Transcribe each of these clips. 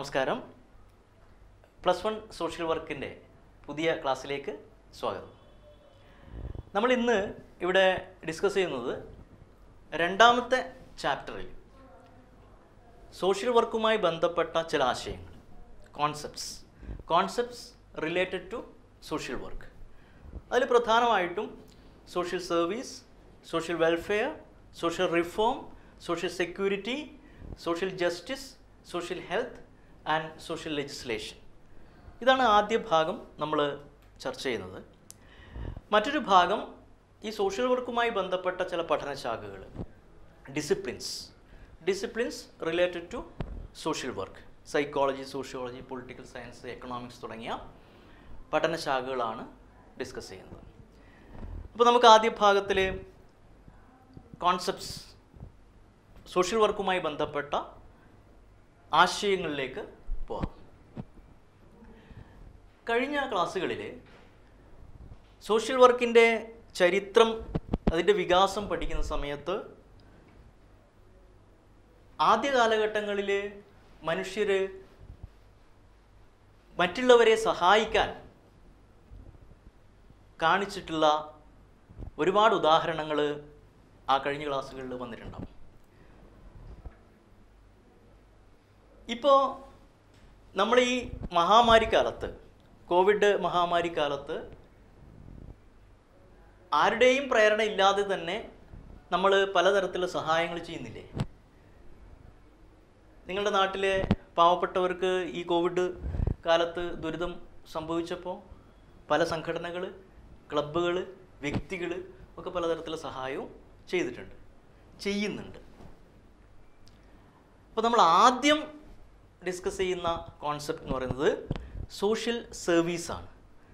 നമസ്കാരം plus one social വർക്കിൻ്റെ പുതിയ ക്ലാസ്സിലേക്ക് സ്വാഗതം നമ്മൾ ഇന്ന് ഇവിടെ ഡിസ്കസ് ചെയ്യുന്നത് രണ്ടാമത്തെ ചാപ്റ്ററിൽ സോഷ്യൽ വർക്കുമായി ബന്ധപ്പെട്ട ചില ആശയങ്ങൾ concepts concepts related to social work അതിൽ പ്രധാനമായിട്ടും social service social welfare social reform social security social justice social health and social legislation ഇതാണ് ആദ്യ ഭാഗം നമ്മൾ ചർച്ച ചെയ്യുന്നത് മറ്റൊരു ഭാഗം ഈ സോഷ്യൽ വർക്കുമായി ബന്ധപ്പെട്ട ചില പഠനശാഖകൾ disciplines disciplines related to social work psychology sociology political science economics തുടങ്ങിയ പഠനശാഖകളാണ് ഡിസ്കസ് ചെയ്യുന്നത് അപ്പോൾ നമുക്ക് ആദ്യ ഭാഗത്തിൽ കോൺസെപ്റ്റ്സ് സോഷ്യൽ വർക്കുമായി ബന്ധപ്പെട്ട ആശയങ്ങളിലേക്ക് പോകാം കഴിഞ്ഞ ക്ലാസ്സുകളിൽ സോഷ്യൽ വർക്കിൻ്റെ ചരിത്രം അതിൻ്റെ വികാസം പഠിക്കുന്ന സമയത്ത് ആദ്യ കാലഘട്ടങ്ങളിൽ മനുഷ്യർ മറ്റുള്ളവരെ സഹായിക്കാൻ കാണിച്ചിട്ടുള്ള ഒരുപാട് ഉദാഹരണങ്ങൾ ആ കഴിഞ്ഞ ക്ലാസ്സുകളിൽ വന്നിട്ടുണ്ടാവും ഇപ്പോൾ നമ്മൾ ഈ മഹാമാരി കാലത്ത് കോവിഡ് മഹാമാരി കാലത്ത് ആരുടെയും പ്രേരണ ഇല്ലാതെ തന്നെ നമ്മൾ പലതരത്തിലുള്ള സഹായങ്ങൾ ചെയ്യുന്നില്ലേ നിങ്ങളുടെ നാട്ടിലെ പാവപ്പെട്ടവർക്ക് ഈ കോവിഡ് കാലത്ത് ദുരിതം സംഭവിച്ചപ്പോൾ പല സംഘടനകൾ ക്ലബ്ബുകൾ വ്യക്തികൾ ഒക്കെ പലതരത്തിലുള്ള സഹായവും ചെയ്തിട്ടുണ്ട് ചെയ്യുന്നുണ്ട് അപ്പോൾ നമ്മൾ ആദ്യം ഡിസ്കസ് ചെയ്യുന്ന കോൺസെപ്റ്റ് എന്ന് പറയുന്നത് സോഷ്യൽ സർവീസാണ്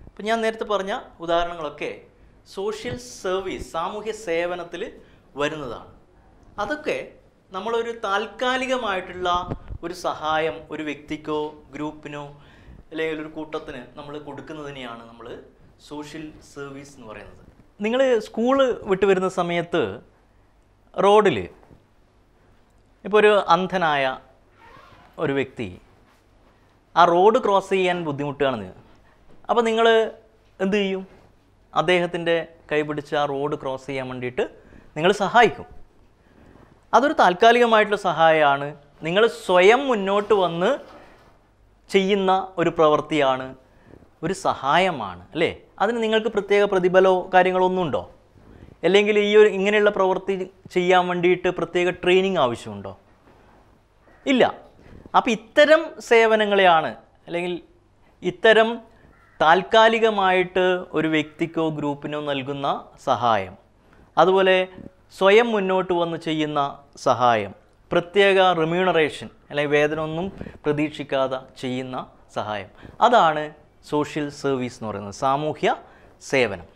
ഇപ്പം ഞാൻ നേരത്തെ പറഞ്ഞ ഉദാഹരണങ്ങളൊക്കെ സോഷ്യൽ സർവീസ് സാമൂഹ്യ സേവനത്തിൽ വരുന്നതാണ് അതൊക്കെ നമ്മളൊരു താൽക്കാലികമായിട്ടുള്ള ഒരു സഹായം ഒരു വ്യക്തിക്കോ ഗ്രൂപ്പിനോ അല്ലെങ്കിൽ ഒരു കൂട്ടത്തിന് നമ്മൾ കൊടുക്കുന്നതിനെയാണ് നമ്മൾ സോഷ്യൽ സർവീസ് എന്ന് പറയുന്നത് നിങ്ങൾ സ്കൂൾ വിട്ട് വരുന്ന സമയത്ത് റോഡിൽ ഇപ്പോൾ ഒരു അന്ധനായ ഒരു വ്യക്തി ആ റോഡ് ക്രോസ് ചെയ്യാൻ ബുദ്ധിമുട്ടാണെന്ന് അപ്പോൾ നിങ്ങൾ എന്ത് ചെയ്യും അദ്ദേഹത്തിൻ്റെ കൈപിടിച്ച് ആ റോഡ് ക്രോസ് ചെയ്യാൻ വേണ്ടിയിട്ട് നിങ്ങൾ സഹായിക്കും അതൊരു താൽക്കാലികമായിട്ടുള്ള സഹായമാണ് നിങ്ങൾ സ്വയം മുന്നോട്ട് വന്ന് ചെയ്യുന്ന ഒരു പ്രവൃത്തിയാണ് ഒരു സഹായമാണ് അല്ലേ അതിന് നിങ്ങൾക്ക് പ്രത്യേക പ്രതിഫലോ കാര്യങ്ങളോ ഒന്നുമുണ്ടോ അല്ലെങ്കിൽ ഈ ഒരു ഇങ്ങനെയുള്ള പ്രവൃത്തി ചെയ്യാൻ വേണ്ടിയിട്ട് പ്രത്യേക ട്രെയിനിങ് ആവശ്യമുണ്ടോ ഇല്ല അപ്പോൾ ഇത്തരം സേവനങ്ങളെയാണ് അല്ലെങ്കിൽ ഇത്തരം താൽക്കാലികമായിട്ട് ഒരു വ്യക്തിക്കോ ഗ്രൂപ്പിനോ നൽകുന്ന സഹായം അതുപോലെ സ്വയം മുന്നോട്ട് വന്ന് ചെയ്യുന്ന സഹായം പ്രത്യേക റിമ്യൂണറേഷൻ അല്ലെങ്കിൽ വേതനമൊന്നും പ്രതീക്ഷിക്കാതെ ചെയ്യുന്ന സഹായം അതാണ് സോഷ്യൽ സർവീസ് എന്ന് പറയുന്നത് സാമൂഹ്യ സേവനം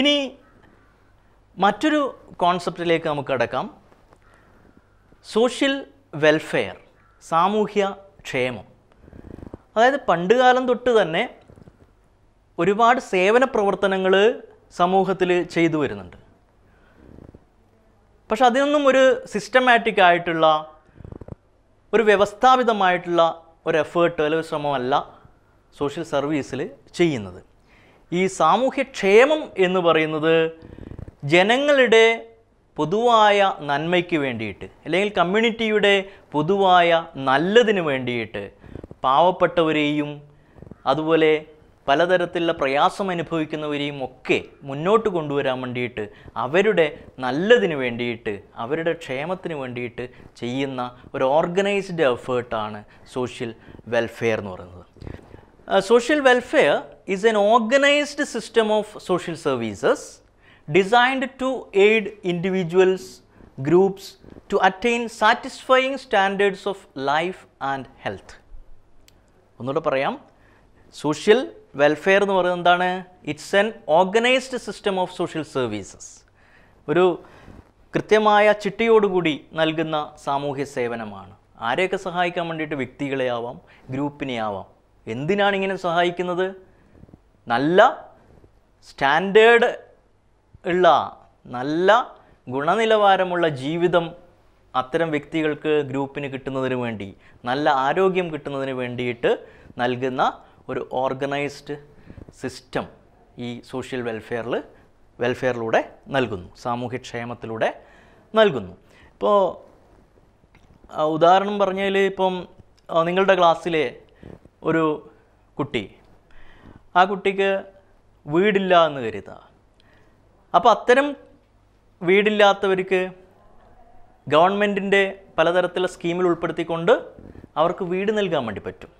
ഇനി മറ്റൊരു കോൺസെപ്റ്റിലേക്ക് നമുക്ക് കടക്കാം സോഷ്യൽ വെൽഫെയർ സാമൂഹ്യ ക്ഷേമം അതായത് പണ്ടുകാലം തൊട്ട് തന്നെ ഒരുപാട് സേവന പ്രവർത്തനങ്ങൾ സമൂഹത്തിൽ ചെയ്തു വരുന്നുണ്ട് പക്ഷെ അതിനൊന്നും ഒരു സിസ്റ്റമാറ്റിക് ആയിട്ടുള്ള ഒരു വ്യവസ്ഥാപിതമായിട്ടുള്ള ഒരു എഫേർട്ട് അല്ലെങ്കിൽ ശ്രമമല്ല സോഷ്യൽ സർവീസിൽ ചെയ്യുന്നത് ഈ സാമൂഹ്യക്ഷേമം എന്ന് പറയുന്നത് ജനങ്ങളുടെ പൊതുവായ നന്മയ്ക്ക് വേണ്ടിയിട്ട് അല്ലെങ്കിൽ കമ്മ്യൂണിറ്റിയുടെ പൊതുവായ നല്ലതിന് വേണ്ടിയിട്ട് പാവപ്പെട്ടവരെയും അതുപോലെ പലതരത്തിലുള്ള പ്രയാസം അനുഭവിക്കുന്നവരെയും ഒക്കെ മുന്നോട്ട് കൊണ്ടുവരാൻ വേണ്ടിയിട്ട് അവരുടെ നല്ലതിന് വേണ്ടിയിട്ട് അവരുടെ ക്ഷേമത്തിന് വേണ്ടിയിട്ട് ചെയ്യുന്ന ഒരു ഓർഗനൈസ്ഡ് എഫേർട്ടാണ് സോഷ്യൽ വെൽഫെയർ എന്ന് പറയുന്നത് social welfare is an organised system of social services designed to aid individuals, groups to attain satisfying standards of life and health. ഒന്നുകൂടെ പറയാം സോഷ്യൽ വെൽഫെയർ എന്ന് പറയുന്നത് എന്താണ് it's an organised system of social services ഒരു കൃത്യമായ ചിട്ടയോടുകൂടി നൽകുന്ന സാമൂഹ്യ സേവനമാണ് ആരെയൊക്കെ സഹായിക്കാൻ വേണ്ടിയിട്ട് വ്യക്തികളെ ആവാം ഗ്രൂപ്പിനെ ആവാം എന്തിനാണ് ഇങ്ങനെ സഹായിക്കുന്നത് നല്ല സ്റ്റാൻഡേർഡ് ഉള്ള നല്ല ഗുണനിലവാരമുള്ള ജീവിതം അത്തരം വ്യക്തികൾക്ക് ഗ്രൂപ്പിന് കിട്ടുന്നതിന് വേണ്ടി നല്ല ആരോഗ്യം കിട്ടുന്നതിന് വേണ്ടിയിട്ട് നൽകുന്ന ഒരു ഓർഗനൈസ്ഡ് സിസ്റ്റം ഈ സോഷ്യൽ വെൽഫെയറിൽ വെൽഫെയറിലൂടെ നൽകുന്നു സാമൂഹ്യക്ഷേമത്തിലൂടെ നൽകുന്നു ഇപ്പോൾ ഉദാഹരണം പറഞ്ഞാൽ ഇപ്പം നിങ്ങളുടെ ക്ലാസ്സിലെ ഒരു കുട്ടി ആ കുട്ടിക്ക് വീടില്ല എന്ന് കരുതുക അപ്പോൾ അത്തരം വീടില്ലാത്തവർക്ക് ഗവൺമെൻറ്റിൻ്റെ പലതരത്തിലുള്ള സ്കീമിൽ ഉൾപ്പെടുത്തിക്കൊണ്ട് അവർക്ക് വീട് നൽകാൻ വേണ്ടി പറ്റും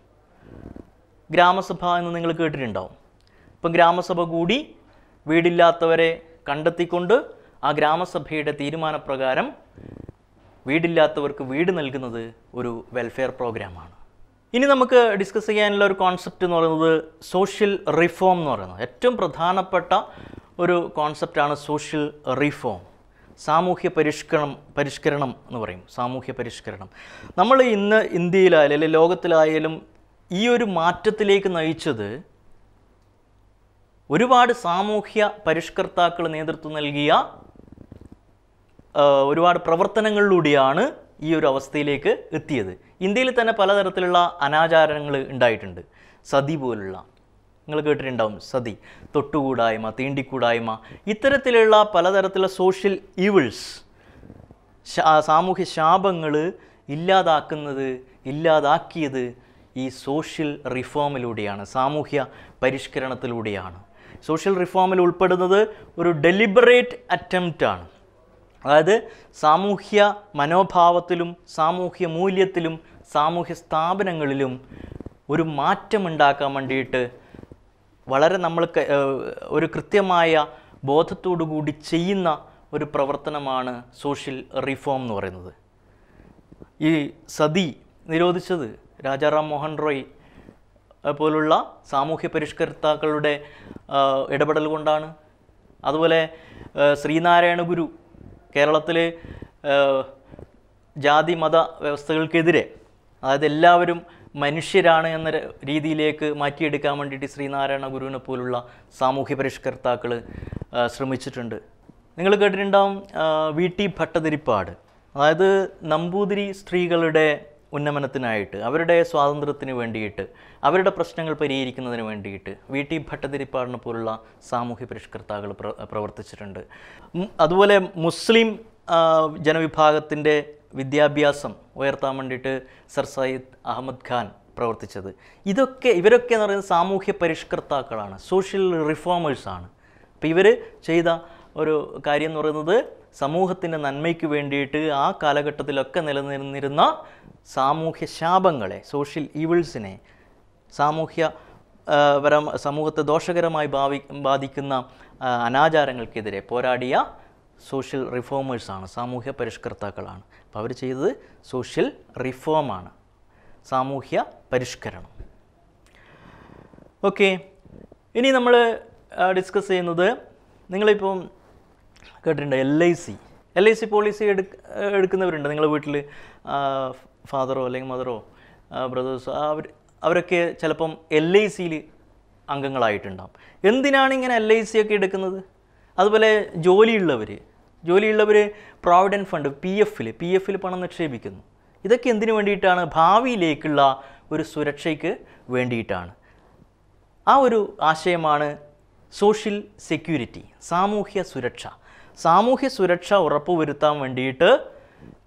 ഗ്രാമസഭ എന്ന് നിങ്ങൾ കേട്ടിട്ടുണ്ടാവും ഇപ്പം ഗ്രാമസഭ കൂടി വീടില്ലാത്തവരെ കണ്ടെത്തിക്കൊണ്ട് ആ ഗ്രാമസഭയുടെ തീരുമാനപ്രകാരം വീടില്ലാത്തവർക്ക് വീട് നൽകുന്നത് ഒരു വെൽഫെയർ പ്രോഗ്രാമാണ് ഇനി നമുക്ക് ഡിസ്കസ് ചെയ്യാനുള്ള ഒരു കോൺസെപ്റ്റ് എന്ന് പറയുന്നത് സോഷ്യൽ റിഫോം എന്ന് പറയുന്നത് ഏറ്റവും പ്രധാനപ്പെട്ട ഒരു കോൺസെപ്റ്റാണ് സോഷ്യൽ റീഫോം സാമൂഹ്യ പരിഷ്കരണം പരിഷ്കരണം എന്ന് പറയും സാമൂഹ്യ പരിഷ്കരണം നമ്മൾ ഇന്ന് ഇന്ത്യയിലായാലും അല്ലെങ്കിൽ ലോകത്തിലായാലും ഈ ഒരു മാറ്റത്തിലേക്ക് നയിച്ചത് ഒരുപാട് സാമൂഹ്യ പരിഷ്കർത്താക്കൾ നേതൃത്വം നൽകിയ ഒരുപാട് പ്രവർത്തനങ്ങളിലൂടെയാണ് ഈ ഒരു അവസ്ഥയിലേക്ക് എത്തിയത് ഇന്ത്യയിൽ തന്നെ പലതരത്തിലുള്ള അനാചാരങ്ങൾ ഉണ്ടായിട്ടുണ്ട് സതി പോലുള്ള നിങ്ങൾ കേട്ടിട്ടുണ്ടാവും സതി തൊട്ടുകൂടായ്മ തീണ്ടിക്കൂടായ്മ ഇത്തരത്തിലുള്ള പലതരത്തിലുള്ള സോഷ്യൽ ഇവിൾസ് സാമൂഹ്യ ശാപങ്ങൾ ഇല്ലാതാക്കുന്നത് ഇല്ലാതാക്കിയത് ഈ സോഷ്യൽ റിഫോമിലൂടെയാണ് സാമൂഹ്യ പരിഷ്കരണത്തിലൂടെയാണ് സോഷ്യൽ റിഫോമിൽ ഉൾപ്പെടുന്നത് ഒരു ഡെലിബറേറ്റ് അറ്റംപ്റ്റാണ് അതായത് സാമൂഹ്യ മനോഭാവത്തിലും സാമൂഹ്യ മൂല്യത്തിലും സാമൂഹ്യ സ്ഥാപനങ്ങളിലും ഒരു മാറ്റമുണ്ടാക്കാൻ വേണ്ടിയിട്ട് വളരെ നമ്മൾ ഒരു കൃത്യമായ ബോധത്തോടു കൂടി ചെയ്യുന്ന ഒരു പ്രവർത്തനമാണ് സോഷ്യൽ റിഫോം എന്ന് പറയുന്നത് ഈ സതി നിരോധിച്ചത് രാജാറാം മോഹൻ റോയ് പോലുള്ള സാമൂഹ്യ പരിഷ്കർത്താക്കളുടെ ഇടപെടൽ കൊണ്ടാണ് അതുപോലെ ശ്രീനാരായണ ഗുരു കേരളത്തിലെ ജാതി മത വ്യവസ്ഥകൾക്കെതിരെ അതായത് എല്ലാവരും മനുഷ്യരാണ് എന്ന രീതിയിലേക്ക് മാറ്റിയെടുക്കാൻ വേണ്ടിയിട്ട് ശ്രീനാരായണ ഗുരുവിനെ പോലുള്ള സാമൂഹ്യ പരിഷ്കർത്താക്കൾ ശ്രമിച്ചിട്ടുണ്ട് നിങ്ങൾ കേട്ടിട്ടുണ്ടാവും വി ടി ഭട്ടതിരിപ്പാട് അതായത് നമ്പൂതിരി സ്ത്രീകളുടെ ഉന്നമനത്തിനായിട്ട് അവരുടെ സ്വാതന്ത്ര്യത്തിന് വേണ്ടിയിട്ട് അവരുടെ പ്രശ്നങ്ങൾ പരിഹരിക്കുന്നതിന് വേണ്ടിയിട്ട് വി ടി ഭട്ടതിരിപ്പാടിനെ പോലുള്ള സാമൂഹ്യ പരിഷ്കർത്താക്കൾ പ്രവർത്തിച്ചിട്ടുണ്ട് അതുപോലെ മുസ്ലിം ജനവിഭാഗത്തിൻ്റെ വിദ്യാഭ്യാസം ഉയർത്താൻ വേണ്ടിയിട്ട് സർ സയ്യിദ് അഹമ്മദ് ഖാൻ പ്രവർത്തിച്ചത് ഇതൊക്കെ ഇവരൊക്കെ എന്ന് പറയുന്നത് സാമൂഹ്യ പരിഷ്കർത്താക്കളാണ് സോഷ്യൽ റിഫോമേഴ്സാണ് അപ്പോൾ ഇവർ ചെയ്ത ഒരു കാര്യം എന്ന് പറയുന്നത് സമൂഹത്തിൻ്റെ നന്മയ്ക്ക് വേണ്ടിയിട്ട് ആ കാലഘട്ടത്തിലൊക്കെ നിലനിന്നിരുന്ന സാമൂഹ്യ ശാപങ്ങളെ സോഷ്യൽ ഈവിൾസിനെ സാമൂഹ്യ പരം സമൂഹത്തെ ദോഷകരമായി ഭാവി ബാധിക്കുന്ന അനാചാരങ്ങൾക്കെതിരെ പോരാടിയ സോഷ്യൽ റിഫോമേഴ്സാണ് സാമൂഹ്യ പരിഷ്കർത്താക്കളാണ് അപ്പോൾ അവർ ചെയ്തത് സോഷ്യൽ റിഫോമാണ് സാമൂഹ്യ പരിഷ്കരണം ഓക്കെ ഇനി നമ്മൾ ഡിസ്കസ് ചെയ്യുന്നത് നിങ്ങളിപ്പം കേട്ടിട്ടുണ്ട് L I C L I C policy എടുക്ക എടുക്കുന്നവരുണ്ട് നിങ്ങളുടെ വീട്ടിൽ ഫാദറോ അല്ലെങ്കിൽ മദറോ ബ്രദേഴ്സോ അവർ അവരൊക്കെ ചിലപ്പം എൽ ഐ സിയിൽ അംഗങ്ങളായിട്ടുണ്ടാകും എന്തിനാണ് ഇങ്ങനെ എൽ ഐ സി ഒക്കെ എടുക്കുന്നത് അതുപോലെ ജോലിയുള്ളവർ ജോലിയുള്ളവർ പ്രോവിഡൻറ്റ് ഫണ്ട് പി എഫിൽ പി എഫിൽ പണം നിക്ഷേപിക്കുന്നു ഇതൊക്കെ എന്തിനു വേണ്ടിയിട്ടാണ് ഭാവിയിലേക്കുള്ള ഒരു സുരക്ഷയ്ക്ക് വേണ്ടിയിട്ടാണ് ആ ഒരു ആശയമാണ് സോഷ്യൽ സെക്യൂരിറ്റി സാമൂഹ്യ സുരക്ഷ സാമൂഹ്യ സുരക്ഷ ഉറപ്പുവരുത്താൻ വേണ്ടിയിട്ട്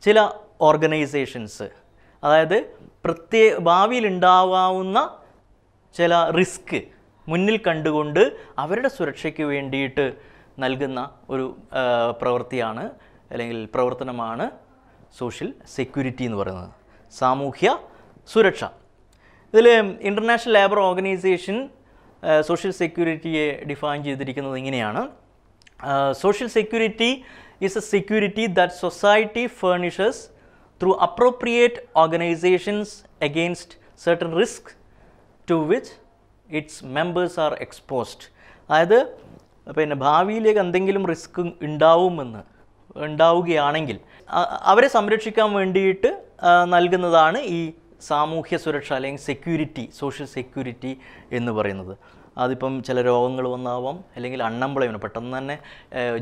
ചില ഓർഗനൈസേഷൻസ് അതായത് പ്രത്യേക ഭാവിയിലുണ്ടാവാവുന്ന ചില റിസ്ക് മുന്നിൽ കണ്ടുകൊണ്ട് അവരുടെ സുരക്ഷയ്ക്ക് വേണ്ടിയിട്ട് നൽകുന്ന ഒരു പ്രവൃത്തിയാണ് അല്ലെങ്കിൽ പ്രവർത്തനമാണ് സോഷ്യൽ സെക്യൂരിറ്റി എന്ന് പറയുന്നത് സാമൂഹ്യ സുരക്ഷ ഇതിൽ ഇൻ്റർനാഷണൽ ലേബർ ഓർഗനൈസേഷൻ സോഷ്യൽ സെക്യൂരിറ്റിയെ ഡിഫൈൻ ചെയ്തിരിക്കുന്നത് ഇങ്ങനെയാണ് social security is a security that society furnishes through appropriate organisations against certain risk to which its members are exposed അതായത് പിന്നെ ഭാവിയിലേക്ക് എന്തെങ്കിലും റിസ്ക് ഉണ്ടാവുമെന്ന് ഉണ്ടാവുകയാണെങ്കിൽ അവരെ സംരക്ഷിക്കാൻ വേണ്ടിയിട്ട് നൽകുന്നതാണ് ഈ സാമൂഹ്യ സുരക്ഷ അല്ലെങ്കിൽ സെക്യൂരിറ്റി സോഷ്യൽ സെക്യൂരിറ്റി എന്ന് പറയുന്നത് അതിപ്പം ചില രോഗങ്ങൾ വന്നാവാം അല്ലെങ്കിൽ അൺഎംപ്ലോയ്മെൻറ്റ് പെട്ടെന്ന് തന്നെ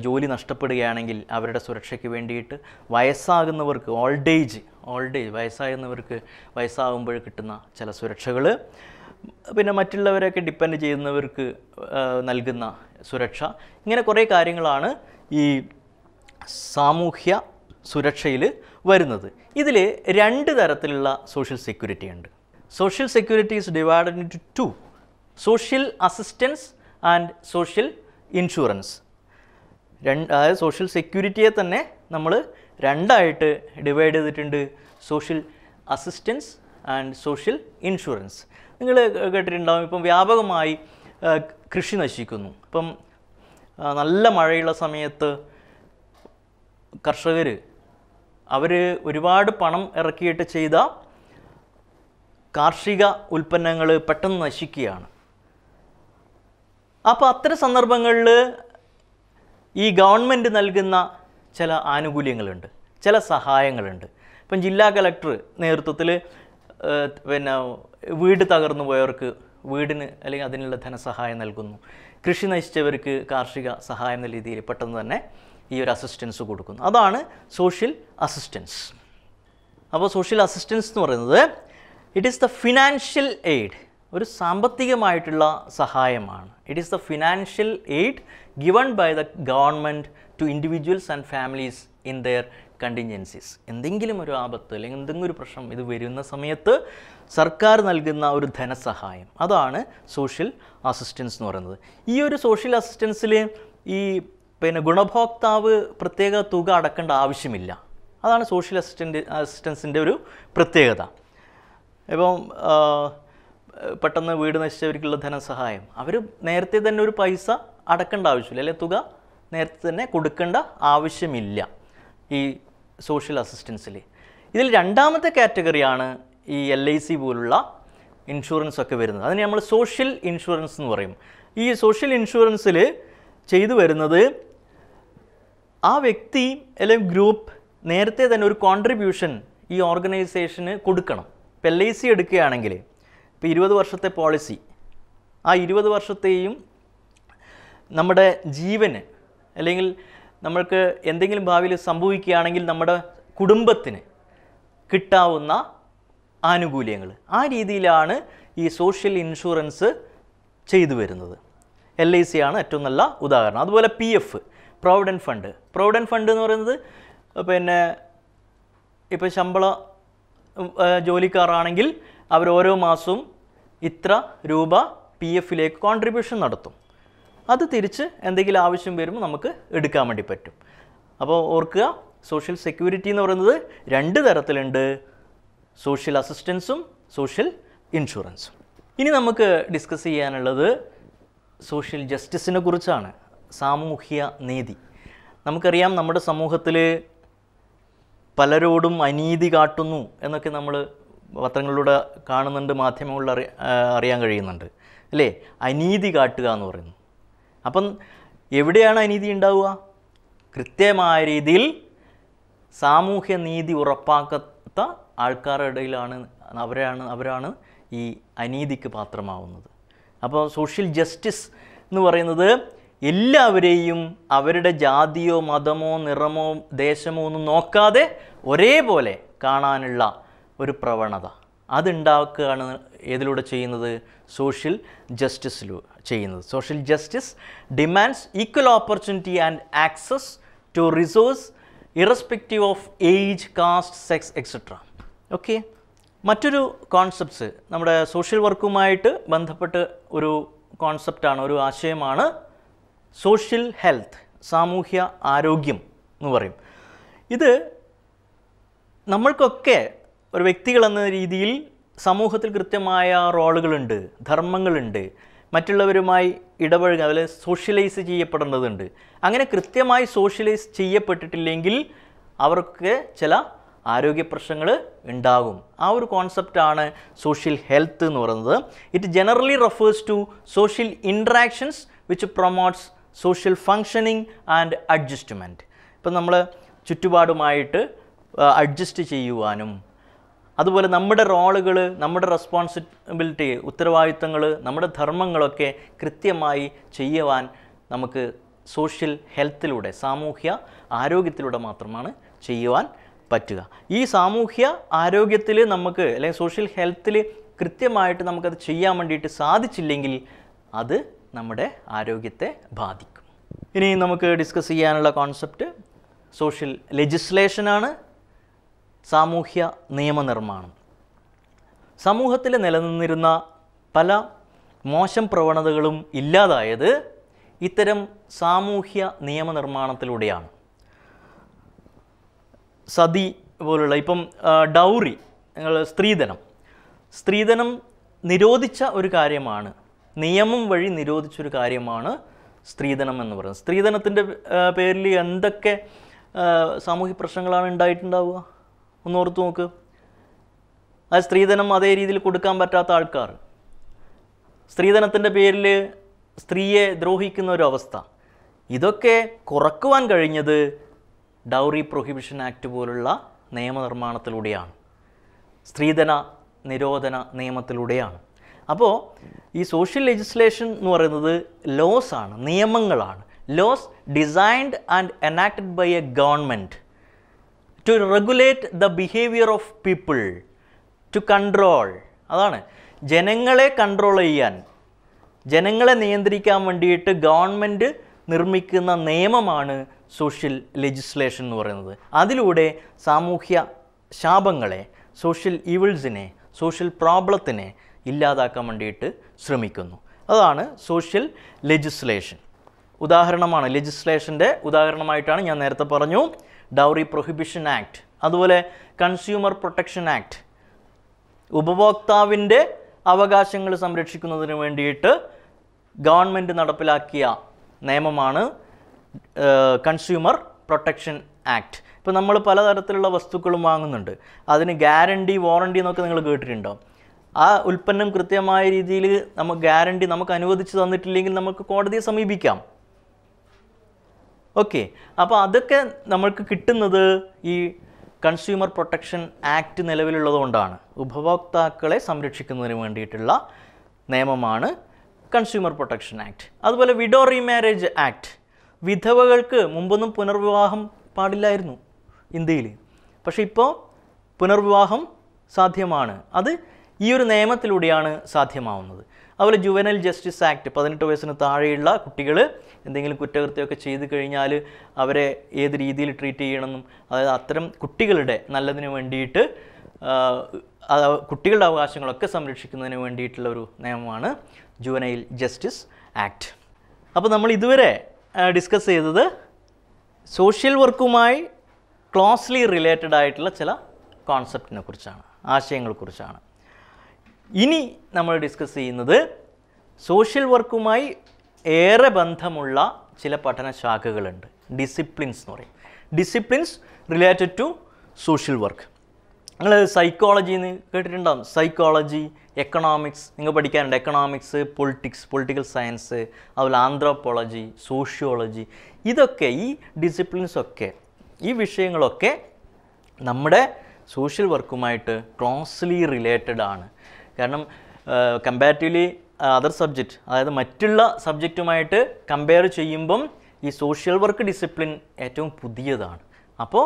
ജോലി നഷ്ടപ്പെടുകയാണെങ്കിൽ അവരുടെ സുരക്ഷയ്ക്ക് വേണ്ടിയിട്ട് വയസ്സാകുന്നവർക്ക് ഓൾഡ് ഏജ് ഓൾഡ് ഏജ് വയസ്സാകുന്നവർക്ക് വയസ്സാകുമ്പോൾ കിട്ടുന്ന ചില സുരക്ഷകൾ പിന്നെ മറ്റുള്ളവരെയൊക്കെ ഡിപ്പെൻഡ് ചെയ്യുന്നവർക്ക് നൽകുന്ന സുരക്ഷ ഇങ്ങനെ കുറേ കാര്യങ്ങളാണ് ഈ സാമൂഹ്യ സുരക്ഷയിൽ വരുന്നത് ഇതിൽ രണ്ട് തരത്തിലുള്ള സോഷ്യൽ സെക്യൂരിറ്റി ഉണ്ട് social security is divide in to to social assistance and social insurance രണ്ട് അതായത് സോഷ്യൽ സെക്യൂരിറ്റിയെ തന്നെ നമ്മൾ രണ്ടായിട്ട് ഡിവൈഡ് ചെയ്തിട്ടുണ്ട് social assistance and social insurance നിങ്ങൾ കേട്ടിട്ടുണ്ടാവും ഇപ്പം വ്യാപകമായി കൃഷി നശിക്കുന്നു ഇപ്പം നല്ല മഴയുള്ള സമയത്ത് കർഷകർ അവർ ഒരുപാട് പണം ഇറക്കിയിട്ട് ചെയ്ത കാർഷിക ഉൽപ്പന്നങ്ങൾ പെട്ടെന്ന് നശിക്കുകയാണ് അപ്പോൾ അത്തരം സന്ദർഭങ്ങളിൽ ഈ ഗവൺമെൻറ് നൽകുന്ന ചില ആനുകൂല്യങ്ങളുണ്ട് ചില സഹായങ്ങളുണ്ട് ഇപ്പം ജില്ലാ കളക്ടർ നേതൃത്വത്തിൽ പിന്നെ വീട് തകർന്നു പോയവർക്ക് വീടിന് അല്ലെങ്കിൽ അതിനുള്ള ധനസഹായം നൽകുന്നു കൃഷി നശിച്ചവർക്ക് കാർഷിക സഹായം എന്ന രീതിയിൽ പെട്ടെന്ന് തന്നെ ഈ ഒരു അസിസ്റ്റൻസ് കൊടുക്കുന്നു അതാണ് സോഷ്യൽ അസിസ്റ്റൻസ് അപ്പോൾ സോഷ്യൽ അസിസ്റ്റൻസ് എന്ന് പറയുന്നത് it is the financial aid ഒരു സാമ്പത്തികമായിട്ടുള്ള സഹായമാണ് it is the financial aid given by the government to individuals and families in their contingencies എന്തെങ്കിലും ഒരു ആപത്ത് അല്ലെങ്കിൽ എന്തെങ്കിലും ഒരു പ്രശ്നം ഇത് വരുന്ന സമയത്ത് സർക്കാർ നൽകുന്ന ഒരു ധനസഹായം അതാണ് സോഷ്യൽ അസിസ്റ്റൻസ് എന്ന് പറയുന്നത് ഈ ഒരു സോഷ്യൽ അസിസ്റ്റൻസിൽ ഈ പിന്നെ ഗുണഭോക്താവ് പ്രത്യേക തുക അടക്കേണ്ട ആവശ്യമില്ല അതാണ് സോഷ്യൽ അസിസ്റ്റൻ്റ് അസിസ്റ്റൻസിൻ്റെ ഒരു പ്രത്യേകത ഇപ്പം പെട്ടെന്ന് വീട് നശിച്ചവർക്കുള്ള ധനസഹായം അവർ നേരത്തെ തന്നെ ഒരു പൈസ അടക്കേണ്ട ആവശ്യമില്ല അല്ലെങ്കിൽ തുക നേരത്തെ തന്നെ കൊടുക്കേണ്ട ആവശ്യമില്ല ഈ സോഷ്യൽ അസിസ്റ്റൻസിൽ ഇതിൽ രണ്ടാമത്തെ കാറ്റഗറിയാണ് ഈ എൽ ഐ സി പോലുള്ള ഇൻഷുറൻസ് ഒക്കെ വരുന്നത് അതിന് നമ്മൾ സോഷ്യൽ ഇൻഷുറൻസ് എന്ന് പറയും ഈ സോഷ്യൽ ഇൻഷുറൻസിൽ ചെയ്തു വരുന്നത് ആ വ്യക്തി അല്ലെങ്കിൽ ഗ്രൂപ്പ് നേരത്തെ തന്നെ ഒരു കോൺട്രിബ്യൂഷൻ ഈ ഓർഗനൈസേഷന് കൊടുക്കണം ഇപ്പോൾ എൽ ഐ സി എടുക്കുകയാണെങ്കിൽ ഇപ്പോൾ ഇരുപത് വർഷത്തെ പോളിസി ആ ഇരുപത് വർഷത്തെയും നമ്മുടെ ജീവന് അല്ലെങ്കിൽ നമ്മൾക്ക് എന്തെങ്കിലും ഭാവിയിൽ സംഭവിക്കുകയാണെങ്കിൽ നമ്മുടെ കുടുംബത്തിന് കിട്ടാവുന്ന ആനുകൂല്യങ്ങൾ ആ രീതിയിലാണ് ഈ സോഷ്യൽ ഇൻഷുറൻസ് ചെയ്തു വരുന്നത് എൽ ഐ സി ആണ് ഏറ്റവും നല്ല ഉദാഹരണം അതുപോലെ P F provident fund provident fund എന്ന് പറയുന്നത് പിന്നെ ഇപ്പോൾ ശമ്പള ജോലിക്കാരാണെങ്കിൽ അവർ ഓരോ മാസവും ഇത്ര രൂപ പി എഫിലേക്ക് കോൺട്രിബ്യൂഷൻ നടത്തും അത് തിരിച്ച് എന്തെങ്കിലും ആവശ്യം വരുമ്പോൾ നമുക്ക് എടുക്കാൻ വേണ്ടി പറ്റും അപ്പോൾ ഓർക്കുക സോഷ്യൽ സെക്യൂരിറ്റി എന്ന് പറയുന്നത് രണ്ട് തരത്തിലുണ്ട് സോഷ്യൽ അസിസ്റ്റൻസും സോഷ്യൽ ഇൻഷുറൻസും ഇനി നമുക്ക് ഡിസ്കസ് ചെയ്യാനുള്ളത് സോഷ്യൽ ജസ്റ്റിസിനെ കുറിച്ചാണ് സാമൂഹ്യ നീതി നമുക്കറിയാം നമ്മുടെ സമൂഹത്തിൽ പലരോടും അനീതി കാട്ടുന്നു എന്നൊക്കെ നമ്മൾ പത്രങ്ങളിലൂടെ കാണുന്നുണ്ട് മാധ്യമങ്ങളിൽ അറിയാൻ കഴിയുന്നുണ്ട് അല്ലേ അനീതി കാട്ടുക എന്ന് പറയുന്നു അപ്പം എവിടെയാണ് അനീതി ഉണ്ടാവുക കൃത്യമായ രീതിയിൽ സാമൂഹ്യ നീതി ഉറപ്പാക്കാത്ത ആൾക്കാരുടെ ഇടയിലാണ് അവരാണ് അവരാണ് ഈ അനീതിക്ക് പാത്രമാവുന്നത് അപ്പോൾ സോഷ്യൽ ജസ്റ്റിസ് എന്ന് പറയുന്നത് എല്ലാവരെയും അവരുടെ ജാതിയോ മതമോ നിറമോ ദേശമോ ഒന്നും നോക്കാതെ ഒരേപോലെ കാണാനുള്ള ഒരു പ്രവണത അതുണ്ടാക്കുകയാണ് ഏതിലൂടെ ചെയ്യുന്നത് സോഷ്യൽ ജസ്റ്റിസിലൂ ചെയ്യുന്നത് social justice demands equal opportunity and access to resource irrespective of age caste sex etcetera okay മറ്റൊരു കോൺസെപ്റ്റ്സ് നമ്മുടെ സോഷ്യൽ വർക്കുമായിട്ട് ബന്ധപ്പെട്ട് ഒരു കോൺസെപ്റ്റാണ് ഒരു ആശയമാണ് സോഷ്യൽ ഹെൽത്ത് സാമൂഹ്യ ആരോഗ്യം എന്ന് പറയും ഇത് നമ്മൾക്കൊക്കെ ഒരു വ്യക്തികൾ എന്ന രീതിയിൽ സമൂഹത്തിൽ കൃത്യമായ റോളുകളുണ്ട് ധർമ്മങ്ങളുണ്ട് മറ്റുള്ളവരുമായി ഇടപഴകുക അതിൽ സോഷ്യലൈസ് ചെയ്യപ്പെടേണ്ടതുണ്ട് അങ്ങനെ കൃത്യമായി സോഷ്യലൈസ് ചെയ്യപ്പെട്ടിട്ടില്ലെങ്കിൽ അവർക്ക് ചില ആരോഗ്യ പ്രശ്നങ്ങൾ ഉണ്ടാകും ആ ഒരു കോൺസെപ്റ്റാണ് സോഷ്യൽ ഹെൽത്ത് എന്ന് പറയുന്നത് it generally refers to social interactions which promotes social functioning and adjustment ഇപ്പം നമ്മൾ ചുറ്റുപാടുമായിട്ട് അഡ്ജസ്റ്റ് ചെയ്യുവാനും അതുപോലെ നമ്മുടെ റോളുകൾ നമ്മുടെ റെസ്പോൺസിബിലിറ്റി ഉത്തരവാദിത്തങ്ങൾ നമ്മുടെ ധർമ്മങ്ങളൊക്കെ കൃത്യമായി ചെയ്യുവാൻ നമുക്ക് സോഷ്യൽ ഹെൽത്തിലൂടെ സാമൂഹ്യ ആരോഗ്യത്തിലൂടെ മാത്രമാണ് ചെയ്യുവാൻ പറ്റുക ഈ സാമൂഹ്യ ആരോഗ്യത്തിൽ നമുക്ക് അല്ലെങ്കിൽ സോഷ്യൽ ഹെൽത്തിൽ കൃത്യമായിട്ട് നമുക്കത് ചെയ്യാൻ വേണ്ടിയിട്ട് സാധിച്ചില്ലെങ്കിൽ അത് നമ്മുടെ ആരോഗ്യത്തെ ബാധിക്കും ഇനി നമുക്ക് ഡിസ്കസ് ചെയ്യാനുള്ള കോൺസെപ്റ്റ് സോഷ്യൽ ലെജിസ്ലേഷനാണ് സാമൂഹ്യ നിയമനിർമ്മാണം സമൂഹത്തിൽ നിലനിന്നിരുന്ന പല മോശം പ്രവണതകളും ഇല്ലാതായത് ഇത്തരം സാമൂഹ്യ നിയമനിർമ്മാണത്തിലൂടെയാണ് സതി പോലുള്ള ഇപ്പം ഡൗറി സ്ത്രീധനം സ്ത്രീധനം നിരോധിച്ച ഒരു കാര്യമാണ് നിയമം വഴി നിരോധിച്ചൊരു കാര്യമാണ് സ്ത്രീധനം എന്ന് പറയുന്നത് സ്ത്രീധനത്തിൻ്റെ പേരിൽ എന്തൊക്കെ സാമൂഹ്യ പ്രശ്നങ്ങളാണ് ഉണ്ടായിട്ടുണ്ടാവുക ഒന്ന് ഓർത്ത് നോക്ക് ആ സ്ത്രീധനം അതേ രീതിയിൽ കൊടുക്കാൻ പറ്റാത്ത ആൾക്കാർ സ്ത്രീധനത്തിൻ്റെ പേരിൽ സ്ത്രീയെ ദ്രോഹിക്കുന്ന ഒരു അവസ്ഥ ഇതൊക്കെ കുറക്കുവാൻ കഴിഞ്ഞത് ഡൗറി പ്രൊഹിബിഷൻ ആക്ട് പോലുള്ള നിയമനിർമ്മാണത്തിലൂടെയാണ് സ്ത്രീധന നിരോധന നിയമത്തിലൂടെയാണ് അപ്പോൾ ഈ സോഷ്യൽ ലെജിസ്ലേഷൻ എന്ന് പറയുന്നത് ലോസ് ആണ് നിയമങ്ങളാണ് laws designed and enacted by a government to regulate the behaviour of people to control അതാണ് ജനങ്ങളെ കൺട്രോൾ ചെയ്യാൻ ജനങ്ങളെ നിയന്ത്രിക്കാൻ വേണ്ടിയിട്ട് ഗവൺമെൻറ് നിർമ്മിക്കുന്ന നിയമമാണ് സോഷ്യൽ ലെജിസ്ലേഷൻ എന്ന് പറയുന്നത് അതിലൂടെ സാമൂഹ്യ ശാപങ്ങളെ സോഷ്യൽ ഇവിൾസിനെ സോഷ്യൽ പ്രോബ്ലത്തിനെ ഇല്ലാതാക്കാൻ വേണ്ടിയിട്ട് ശ്രമിക്കുന്നു അതാണ് സോഷ്യൽ ലെജിസ്ലേഷൻ ഉദാഹരണമാണ് ലെജിസ്ലേഷൻ്റെ ഉദാഹരണമായിട്ടാണ് ഞാൻ നേരത്തെ പറഞ്ഞു ഡൗറി പ്രൊഹിബിഷൻ ആക്ട് അതുപോലെ കൺസ്യൂമർ പ്രൊട്ടക്ഷൻ ആക്ട് ഉപഭോക്താവിൻ്റെ അവകാശങ്ങൾ സംരക്ഷിക്കുന്നതിന് വേണ്ടിയിട്ട് ഗവൺമെൻറ് നടപ്പിലാക്കിയ നിയമമാണ് കൺസ്യൂമർ പ്രൊട്ടക്ഷൻ ആക്ട് ഇപ്പോൾ നമ്മൾ പലതരത്തിലുള്ള വസ്തുക്കളും വാങ്ങുന്നുണ്ട് അതിന് ഗ്യാരണ്ടി വാറണ്ടി എന്നൊക്കെ നിങ്ങൾ കേട്ടിട്ടുണ്ടോ ആ ഉൽപ്പന്നം കൃത്യമായ രീതിയിൽ നമുക്ക് ഗ്യാരണ്ടി നമുക്ക് അനുവദിച്ച് തന്നിട്ടില്ലെങ്കിൽ നമുക്ക് കോടതിയെ സമീപിക്കാം ഓക്കെ അപ്പോൾ അതൊക്കെ നമ്മൾക്ക് കിട്ടുന്നത് ഈ കൺസ്യൂമർ പ്രൊട്ടക്ഷൻ ആക്ട് നിലവിലുള്ളതുകൊണ്ടാണ് ഉപഭോക്താക്കളെ സംരക്ഷിക്കുന്നതിന് വേണ്ടിയിട്ടുള്ള നിയമമാണ് കൺസ്യൂമർ പ്രൊട്ടക്ഷൻ ആക്ട് അതുപോലെ വിഡോ റീമാരേജ് ആക്ട് വിധവകൾക്ക് മുമ്പൊന്നും പുനർവിവാഹം പാടില്ലായിരുന്നു ഇന്ത്യയിൽ പക്ഷേ ഇപ്പോൾ പുനർവിവാഹം സാധ്യമാണ് അത് ഈ ഒരു നിയമത്തിലൂടെയാണ് സാധ്യമാവുന്നത് അതുപോലെ ജുവനൽ ജസ്റ്റിസ് ആക്ട് പതിനെട്ട് വയസ്സിന് താഴെയുള്ള കുട്ടികൾ എന്തെങ്കിലും കുറ്റകൃത്യമൊക്കെ ചെയ്തു കഴിഞ്ഞാൽ അവരെ ഏത് രീതിയിൽ ട്രീറ്റ് ചെയ്യണമെന്നും അതായത് അത്തരം കുട്ടികളുടെ നല്ലതിന് വേണ്ടിയിട്ട് കുട്ടികളുടെ അവകാശങ്ങളൊക്കെ സംരക്ഷിക്കുന്നതിന് വേണ്ടിയിട്ടുള്ള ഒരു നിയമമാണ് ജുവനൈൽ ജസ്റ്റിസ് ആക്ട് അപ്പോൾ നമ്മൾ ഇതുവരെ ഡിസ്കസ് ചെയ്തത് സോഷ്യൽ വർക്കുമായി ക്ലോസ്ലി റിലേറ്റഡ് ആയിട്ടുള്ള ചില കോൺസെപ്റ്റിനെ കുറിച്ചാണ് ആശയങ്ങളെക്കുറിച്ചാണ് ഇനി നമ്മൾ ഡിസ്കസ് ചെയ്യുന്നത് സോഷ്യൽ വർക്കുമായി ഏറെ ബന്ധമുള്ള ചില പഠനശാഖകളുണ്ട് ഡിസിപ്ലിൻസ് എന്ന് പറയും disciplines related to social work നിങ്ങൾ സൈക്കോളജി എന്ന് കേട്ടിട്ടുണ്ടാകും സൈക്കോളജി എക്കണോമിക്സ് നിങ്ങൾ പഠിക്കാനുണ്ട് എക്കണോമിക്സ് പൊളിറ്റിക്സ് പൊളിറ്റിക്കൽ സയൻസ് അതുപോലെ ആന്ത്രോപോളജി സോഷ്യോളജി ഇതൊക്കെ ഈ ഡിസിപ്ലിൻസൊക്കെ ഈ വിഷയങ്ങളൊക്കെ നമ്മുടെ സോഷ്യൽ വർക്കുമായിട്ട് ക്ലോസ്ലി റിലേറ്റഡ് ആണ് കാരണം കമ്പാരിറ്റീവ്ലി അതർ സബ്ജക്റ്റ് അതായത് മറ്റുള്ള സബ്ജക്റ്റുമായിട്ട് കമ്പയർ ചെയ്യുമ്പം ഈ സോഷ്യൽ വർക്ക് ഡിസിപ്ലിൻ ഏറ്റവും പുതിയതാണ് അപ്പോൾ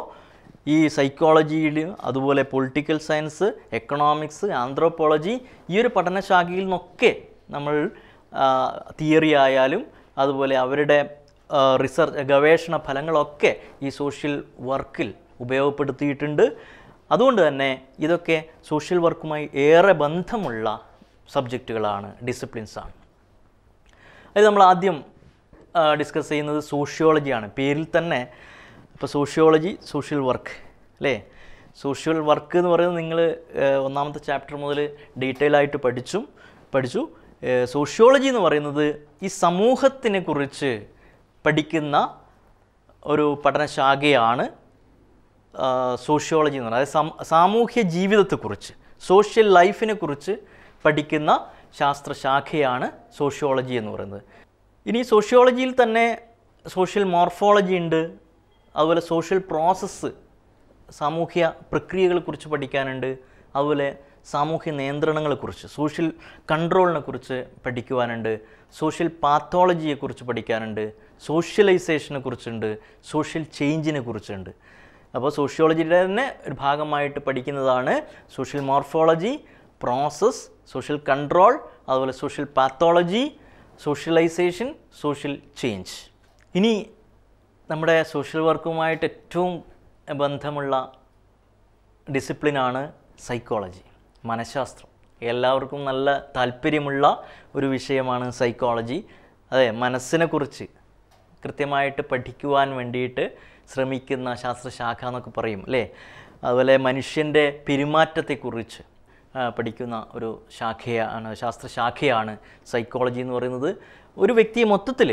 ഈ സൈക്കോളജിയിൽ അതുപോലെ പൊളിറ്റിക്കൽ സയൻസ് എക്കണോമിക്സ് ആന്ത്രോപോളജി ഈ ഒരു പഠനശാഖയിൽ നിന്നൊക്കെ നമ്മൾ തിയറി ആയാലും അതുപോലെ അവരുടെ റിസർച്ച് ഗവേഷണ ഫലങ്ങളൊക്കെ ഈ സോഷ്യൽ വർക്കിൽ ഉപയോഗപ്പെടുത്തിയിട്ടുണ്ട് അതുകൊണ്ട് തന്നെ ഇതൊക്കെ സോഷ്യൽ വർക്കുമായി ഏറെ ബന്ധമുള്ള സബ്ജക്റ്റുകളാണ് ഡിസിപ്ലിൻസാണ് അത് നമ്മൾ ആദ്യം ഡിസ്കസ് ചെയ്യുന്നത് സോഷ്യോളജിയാണ് പേരിൽ തന്നെ ഇപ്പോൾ സോഷ്യോളജി സോഷ്യൽ വർക്ക് അല്ലേ സോഷ്യൽ വർക്ക് എന്ന് പറയുന്നത് നിങ്ങൾ ഒന്നാമത്തെ ചാപ്റ്റർ മുതൽ ഡീറ്റെയിൽ ആയിട്ട് പഠിച്ചും പഠിച്ചു സോഷ്യോളജി എന്ന് പറയുന്നത് ഈ സമൂഹത്തിനെ കുറിച്ച് പഠിക്കുന്ന ഒരു പഠനശാഖയാണ് സോഷ്യോളജി എന്ന് പറഞ്ഞാൽ അതായത് സാമൂഹ്യ ജീവിതത്തെക്കുറിച്ച് സോഷ്യൽ ലൈഫിനെ കുറിച്ച് പഠിക്കുന്ന ശാസ്ത്രശാഖയാണ് സോഷ്യോളജി എന്ന് പറയുന്നത് ഇനി സോഷ്യോളജിയിൽ തന്നെ സോഷ്യൽ മോർഫോളജി ഉണ്ട് അതുപോലെ സോഷ്യൽ പ്രോസസ്സ് സാമൂഹ്യ പ്രക്രിയകളെക്കുറിച്ച് പഠിക്കാനുണ്ട് അതുപോലെ സാമൂഹ്യ നിയന്ത്രണങ്ങളെക്കുറിച്ച് സോഷ്യൽ കൺട്രോളിനെ കുറിച്ച് പഠിക്കുവാനുണ്ട് സോഷ്യൽ പാത്തോളജിയെക്കുറിച്ച് പഠിക്കാനുണ്ട് സോഷ്യലൈസേഷനെ കുറിച്ചുണ്ട് സോഷ്യൽ ചേഞ്ചിനെ കുറിച്ചുണ്ട് അപ്പോൾ സോഷ്യോളജിയുടെ തന്നെ ഒരു ഭാഗമായിട്ട് പഠിക്കുന്നതാണ് social morphology process social control അതുപോലെ social pathology socialisation social change ഇനി നമ്മുടെ സോഷ്യൽ വർക്കുമായിട്ട് ഏറ്റവും ബന്ധമുള്ള ഡിസിപ്ലിനാണ് സൈക്കോളജി മനഃശാസ്ത്രം എല്ലാവർക്കും നല്ല താല്പര്യമുള്ള ഒരു വിഷയമാണ് സൈക്കോളജി അതെ മനസ്സിനെക്കുറിച്ച് കൃത്യമായിട്ട് പഠിക്കുവാൻ വേണ്ടിയിട്ട് ശ്രമിക്കുന്ന ശാസ്ത്രശാഖ എന്നൊക്കെ പറയും അല്ലേ അതുപോലെ മനുഷ്യൻ്റെ പെരുമാറ്റത്തെക്കുറിച്ച് പഠിക്കുന്ന ഒരു ശാഖയാണ് ശാസ്ത്രശാഖയാണ് സൈക്കോളജി എന്ന് പറയുന്നത് ഒരു വ്യക്തിയെ മൊത്തത്തിൽ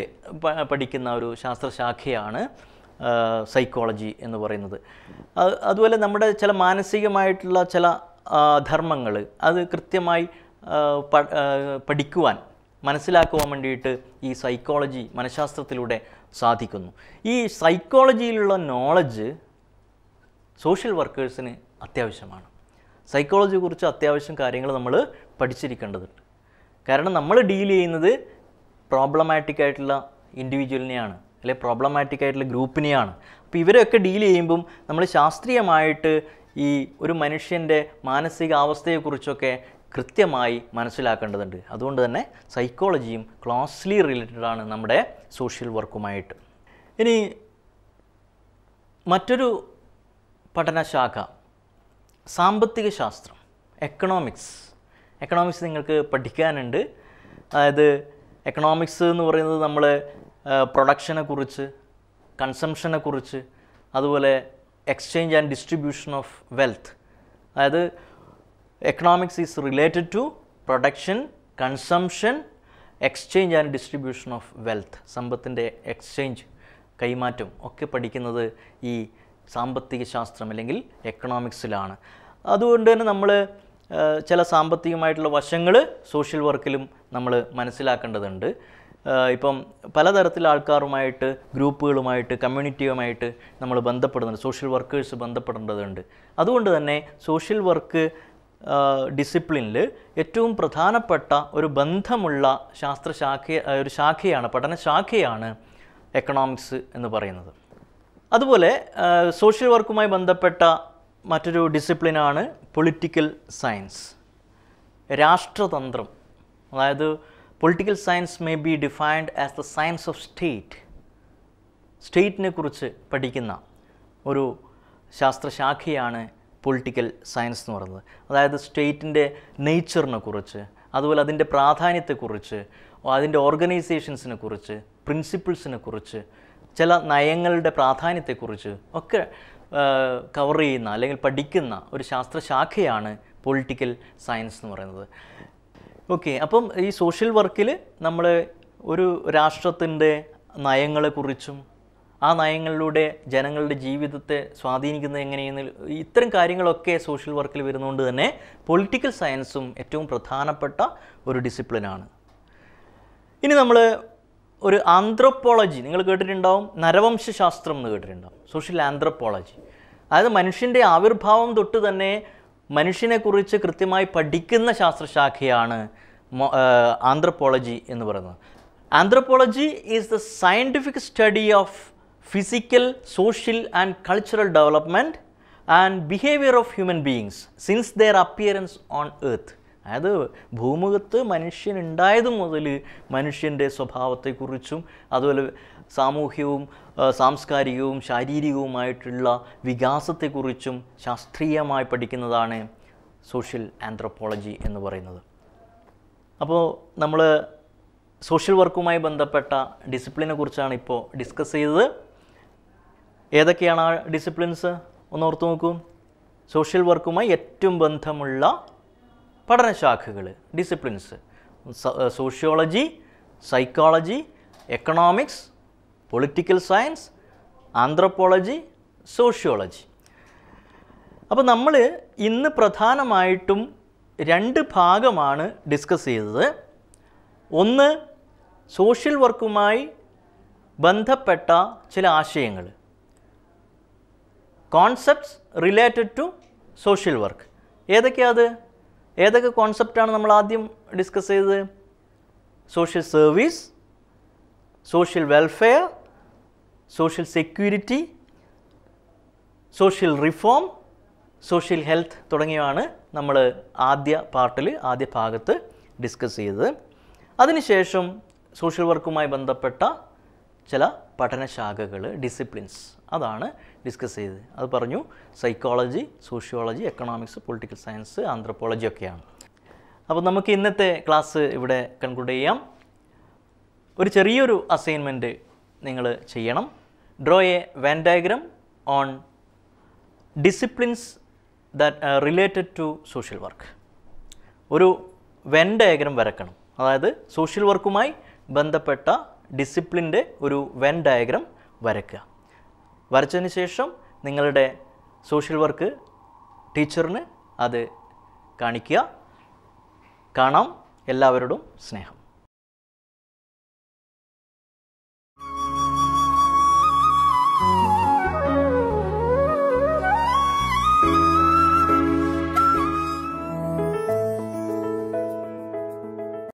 പഠിക്കുന്ന ഒരു ശാസ്ത്രശാഖയാണ് സൈക്കോളജി എന്ന് പറയുന്നത് അതുപോലെ നമ്മുടെ ചില മാനസികമായിട്ടുള്ള ചില ധർമ്മങ്ങൾ അത് കൃത്യമായി പഠിക്കുവാൻ മനസ്സിലാക്കുവാൻ വേണ്ടിയിട്ട് ഈ സൈക്കോളജി മനഃശാസ്ത്രത്തിലൂടെ സാധിക്കുന്നു ഈ സൈക്കോളജിയിലുള്ള നോളജ് സോഷ്യൽ വർക്കേഴ്സിന് അത്യാവശ്യമാണ് സൈക്കോളജിയെ കുറിച്ച് അത്യാവശ്യം കാര്യങ്ങൾ നമ്മൾ പഠിച്ചിരിക്കേണ്ടതുണ്ട് കാരണം നമ്മൾ ഡീൽ ചെയ്യുന്നത് പ്രോബ്ലമാറ്റിക് ആയിട്ടുള്ള ഇൻഡിവിജ്വലിനെയാണ് അല്ലെ പ്രോബ്ലമാറ്റിക് ആയിട്ടുള്ള ഗ്രൂപ്പിനെയാണ് അപ്പോൾ ഇവരെയൊക്കെ ഡീൽ ചെയ്യുമ്പം നമ്മൾ ശാസ്ത്രീയമായിട്ട് ഈ ഒരു മനുഷ്യൻ്റെ മാനസികാവസ്ഥയെക്കുറിച്ചൊക്കെ കൃത്യമായി മനസ്സിലാക്കേണ്ടതുണ്ട് അതുകൊണ്ട് തന്നെ സൈക്കോളജിയും ക്ലോസ്ലി റിലേറ്റഡ് ആണ് നമ്മുടെ സോഷ്യൽ വർക്കുമായിട്ട് ഇനി മറ്റൊരു പഠനശാഖ സാമ്പത്തിക ശാസ്ത്രം എക്കണോമിക്സ് എക്കണോമിക്സ് നിങ്ങൾക്ക് പഠിക്കാനുണ്ട് അതായത് എക്കണോമിക്സ് എന്ന് പറയുന്നത് നമ്മൾ പ്രൊഡക്ഷനെ കുറിച്ച് കൺസംഷനെ കുറിച്ച് അതുപോലെ exchange and distribution of wealth അതായത് economics is related to production consumption, exchange and distribution of wealth സമ്പത്തിൻ്റെ എക്സ്ചേഞ്ച് കൈമാറ്റം ഒക്കെ പഠിക്കുന്നത് ഈ സാമ്പത്തിക ശാസ്ത്രം അല്ലെങ്കിൽ എക്കണോമിക്സിലാണ് അതുകൊണ്ട് തന്നെ നമ്മൾ ചില സാമ്പത്തികമായിട്ടുള്ള വശങ്ങൾ സോഷ്യൽ വർക്കിലും നമ്മൾ മനസ്സിലാക്കേണ്ടതുണ്ട് ഇപ്പം പലതരത്തിലുള്ള ആൾക്കാരുമായിട്ട് ഗ്രൂപ്പുകളുമായിട്ട് കമ്മ്യൂണിറ്റിയുമായിട്ട് നമ്മൾ ബന്ധപ്പെടുന്നുണ്ട് സോഷ്യൽ വർക്കേഴ്സ് ബന്ധപ്പെടേണ്ടതുണ്ട് അതുകൊണ്ട് തന്നെ സോഷ്യൽ വർക്ക് ഡിസിപ്ലിനിൽ ഏറ്റവും പ്രധാനപ്പെട്ട ഒരു ബന്ധമുള്ള ശാസ്ത്രശാഖ ഒരു ശാഖയാണ് പഠനശാഖയാണ് എക്കണോമിക്സ് എന്ന് പറയുന്നത് അതുപോലെ സോഷ്യൽ വർക്കുമായി ബന്ധപ്പെട്ട മറ്റൊരു ഡിസിപ്ലിനാണ് പൊളിറ്റിക്കൽ സയൻസ് രാഷ്ട്രതന്ത്രം അതായത് political science may be defined as the science of state സ്റ്റേറ്റിനെ കുറിച്ച് പഠിക്കുന്ന ഒരു ശാസ്ത്രശാഖയാണ് പൊളിറ്റിക്കൽ സയൻസ് എന്ന് പറയുന്നത് അതായത് സ്റ്റേറ്റിൻ്റെ നേച്ചറിനെ കുറിച്ച് അതുപോലെ അതിൻ്റെ പ്രാധാന്യത്തെക്കുറിച്ച് അതിൻ്റെ ഓർഗനൈസേഷൻസിനെ കുറിച്ച് പ്രിൻസിപ്പിൾസിനെ കുറിച്ച് ചില നയങ്ങളുടെ പ്രാധാന്യത്തെക്കുറിച്ച് ഒക്കെ കവർ ചെയ്യുന്ന അല്ലെങ്കിൽ പഠിക്കുന്ന ഒരു ശാസ്ത്രശാഖയാണ് പൊളിറ്റിക്കൽ സയൻസ് എന്ന് പറയുന്നത് ഓക്കെ അപ്പം ഈ സോഷ്യൽ വർക്കിൽ നമ്മൾ ഒരു രാഷ്ട്രത്തിൻ്റെ നയങ്ങളെക്കുറിച്ചും ആ നയങ്ങളിലൂടെ ജനങ്ങളുടെ ജീവിതത്തെ സ്വാധീനിക്കുന്നത് എങ്ങനെയെന്ന് ഇത്തരം കാര്യങ്ങളൊക്കെ സോഷ്യൽ വർക്കിൽ വരുന്നതുകൊണ്ട് തന്നെ പൊളിറ്റിക്കൽ സയൻസും ഏറ്റവും പ്രധാനപ്പെട്ട ഒരു ഡിസിപ്ലിനാണ് ഇനി നമ്മൾ ഒരു ആന്ത്രോപ്പോളജി നിങ്ങൾ കേട്ടിട്ടുണ്ടാവും നരവംശാസ്ത്രം എന്ന് കേട്ടിട്ടുണ്ടാവും സോഷ്യൽ ആന്ത്രോപ്പോളജി അതായത് മനുഷ്യൻ്റെ ആവിർഭാവം തൊട്ട് തന്നെ മനുഷ്യനെക്കുറിച്ച് കൃത്യമായി പഠിക്കുന്ന ശാസ്ത്രശാഖയാണ് ആന്ത്രപ്പോളജി എന്ന് പറയുന്നത് anthropology is the scientific study of physical social and cultural development and behaviour of human beings since their appearance on earth അതായത് ഭൂമുഖത്ത് മനുഷ്യൻ ഉണ്ടായത് മുതൽ മനുഷ്യൻ്റെ സ്വഭാവത്തെക്കുറിച്ചും അതുപോലെ സാമൂഹ്യവും സാംസ്കാരികവും ശാരീരികവുമായിട്ടുള്ള വികാസത്തെക്കുറിച്ചും ശാസ്ത്രീയമായി പഠിക്കുന്നതാണ് സോഷ്യൽ ആന്ത്രപ്പോളജി എന്ന് പറയുന്നത് അപ്പോൾ നമ്മൾ സോഷ്യൽ വർക്കുമായി ബന്ധപ്പെട്ട ഡിസിപ്ലിനെ കുറിച്ചാണ് ഇപ്പോൾ ഡിസ്കസ് ചെയ്തത് ഏതൊക്കെയാണ് ആ ഡിസിപ്ലിൻസ് ഒന്ന് ഓർത്തു നോക്കൂ സോഷ്യൽ വർക്കുമായി ഏറ്റവും ബന്ധമുള്ള പഠനശാഖകൾ disciplines sociology psychology economics political science anthropology sociology അപ്പോൾ നമ്മൾ ഇന്ന് പ്രധാനമായിട്ടും രണ്ട് ഭാഗമാണ് ഡിസ്കസ് ചെയ്തത് ഒന്ന് സോഷ്യൽ വർക്കുമായി ബന്ധപ്പെട്ട ചില ആശയങ്ങൾ concepts related to social work ഏതൊക്കെയാണ് അത് ഏതൊക്കെ കോൺസെപ്റ്റാണ് നമ്മൾ ആദ്യം ഡിസ്കസ് ചെയ്തത് social service social welfare social security social reform social health തുടങ്ങിയവയാണ് നമ്മൾ ആദ്യ പാർട്ടിൽ ആദ്യ ഭാഗത്ത് ഡിസ്കസ് ചെയ്തത് അതിനുശേഷം സോഷ്യൽ വർക്കുമായി ബന്ധപ്പെട്ട ചില പഠനശാഖകൾ ഡിസിപ്ലിൻസ് അതാണ് ഡിസ്കസ് ചെയ്തത് അത് പറഞ്ഞു psychology sociology economics political science anthropology ഒക്കെയാണ് അപ്പോൾ നമുക്ക് ഇന്നത്തെ ക്ലാസ് ഇവിടെ കൺക്ലൂഡ് ചെയ്യാം ഒരു ചെറിയൊരു അസൈൻമെൻറ്റ് നിങ്ങൾ ചെയ്യണം draw a Venn diagram on disciplines that related to social work ഒരു വെൻ ഡയഗ്രം വരക്കണം അതായത് സോഷ്യൽ വർക്കുമായി ബന്ധപ്പെട്ട ഡിസിപ്ലിൻ്റെ ഒരു വെൻ ഡയഗ്രം വരയ്ക്കുക വരച്ചതിന് ശേഷം നിങ്ങളുടെ സോഷ്യൽ വർക്ക് ടീച്ചറിന് അത് കാണിക്കുക കാണാം എല്ലാവരോടും സ്നേഹം